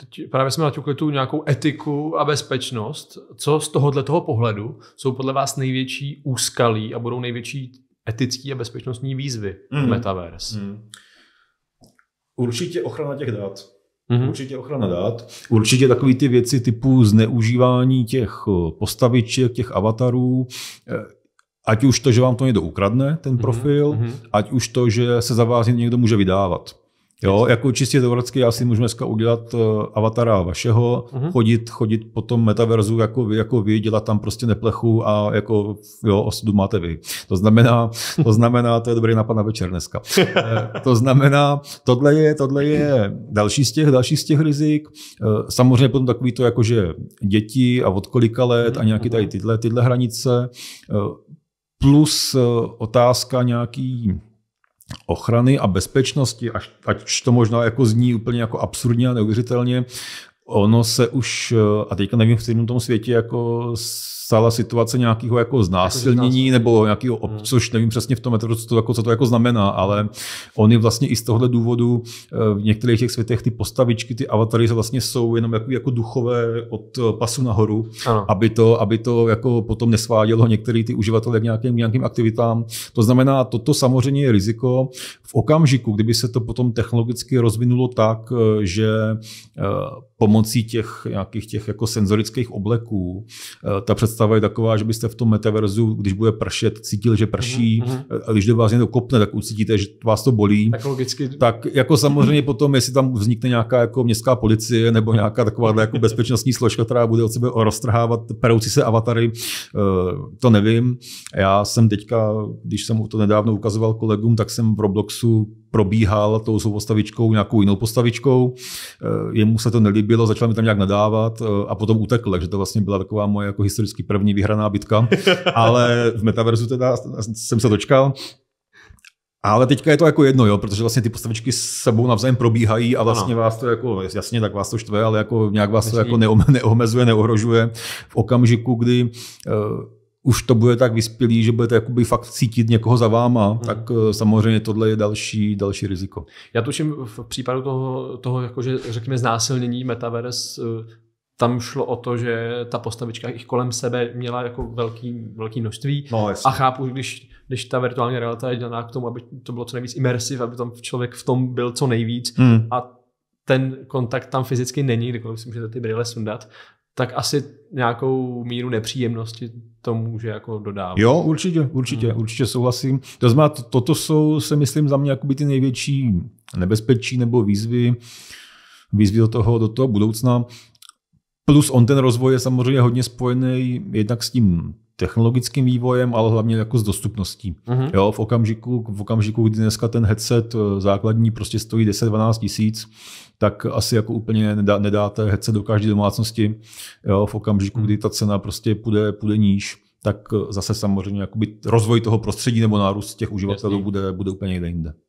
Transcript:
Teď právě jsme naťukli tu nějakou etiku a bezpečnost. Co z tohohle toho pohledu jsou podle vás největší úskalí a budou největší etické a bezpečnostní výzvy mm. metaverse? Mm. Určitě ochrana těch dat. Mm-hmm. Určitě ochrana dát. Určitě takové ty věci typu zneužívání těch eh, postaviček, těch avatarů, eh, ať už to, že vám to někdo ukradne, ten mhm. profil, mm-hmm. ať už to, že se za vás někdo může vydávat. Jo, jako čistě teoreticky asi můžeme dneska udělat eh, avatara vašeho, uh-huh. chodit, chodit po tom metaverzu jako vy, jako vy, dělat tam prostě neplechu a jako jo, osudu máte vy. To znamená, to znamená, to je dobrý nápad na večer dneska. Eh, to znamená, tohle je, tohle je další z těch, další z těch rizik. Eh, samozřejmě potom takový to jako, že děti a od kolika let a mhm, nějaké tady mhm. tyhle, tyhle hranice. Plus otázka nějaký ochrany a bezpečnosti, až, ať to možná jako zní úplně jako absurdně a neuvěřitelně, ono se už, eh, a teďka nevím v celém tom světě, jako stala situace nějakého jako, jako znásilnění nebo nějakého, hmm. což nevím přesně v tom metodu, co to, jako, co to jako znamená, ale oni vlastně i z tohohle důvodu eh, v některých těch světech ty postavičky, ty avatary vlastně jsou jenom jako, jako duchové od eh, pasu nahoru, ano. aby to, aby to jako potom nesvádělo některý ty uživatelé k nějakým, nějakým aktivitám. To znamená, toto samozřejmě je riziko v okamžiku, kdyby se to potom technologicky rozvinulo tak, že pomocí pomocí těch nějakých těch jako senzorických obleků. Eh, ta představa je taková, že byste v tom metaverzu, když bude pršet, cítil, že prší, mm-hmm. a když do vás někdo kopne, tak ucítíte, že vás to bolí. Tak logicky. Tak jako samozřejmě potom, jestli tam vznikne nějaká jako městská policie nebo nějaká taková jako bezpečnostní složka, která bude od sebe roztrhávat peroucí se avatary, eh, to nevím. Já jsem teďka, když jsem to nedávno ukazoval kolegům, tak jsem v Robloxu probíhal tou svou postavičkou, nějakou jinou postavičkou. Eh, jemu se to nelíbilo, začal mi tam nějak nadávat eh, a potom utekl, takže to vlastně byla taková moje jako historicky první vyhraná bitka. Ale v metaverzu teda jsem se dočkal. Ale teďka je to jako jedno, jo, protože vlastně ty postavičky s sebou navzájem probíhají a vlastně ano. vás to jako, jasně, tak vás to štve, ale jako nějak vás Myslím. to jako neomezuje, neohrožuje v okamžiku, kdy uh, už to bude tak vyspělý, že budete jakoby fakt cítit někoho za váma, hmm. tak eh, samozřejmě tohle je další, další riziko. Já tuším v případu toho, toho jakože řekněme znásilnění metaverse, eh, tam šlo o to, že ta postavička i kolem sebe měla jako velký, velký množství. No, a chápu, když, když ta virtuální realita je dělaná k tomu, aby to bylo co nejvíc imersiv, aby tam člověk v tom byl co nejvíc hmm. a ten kontakt tam fyzicky není, kdykoliv si můžete ty brýle sundat, tak asi nějakou míru nepříjemnosti to může jako dodávat. Jo, určitě, určitě, hmm. určitě souhlasím. To znamená, to, toto jsou, se myslím, za mě jakoby ty největší nebezpečí nebo výzvy, výzvy do toho, do toho budoucna. Plus on ten rozvoj je samozřejmě hodně spojený jednak s tím technologickým vývojem, ale hlavně jako s dostupností. Mm-hmm. Jo, v, okamžiku, v okamžiku, kdy dneska ten headset eh, základní prostě stojí 10-12 tisíc, tak asi jako úplně nedá, nedáte headset do každé domácnosti. Jo, v okamžiku, mhm. kdy ta cena prostě půjde, půjde níž, tak eh, zase samozřejmě rozvoj toho prostředí nebo nárůst těch uživatelů bude, bude úplně někde jinde.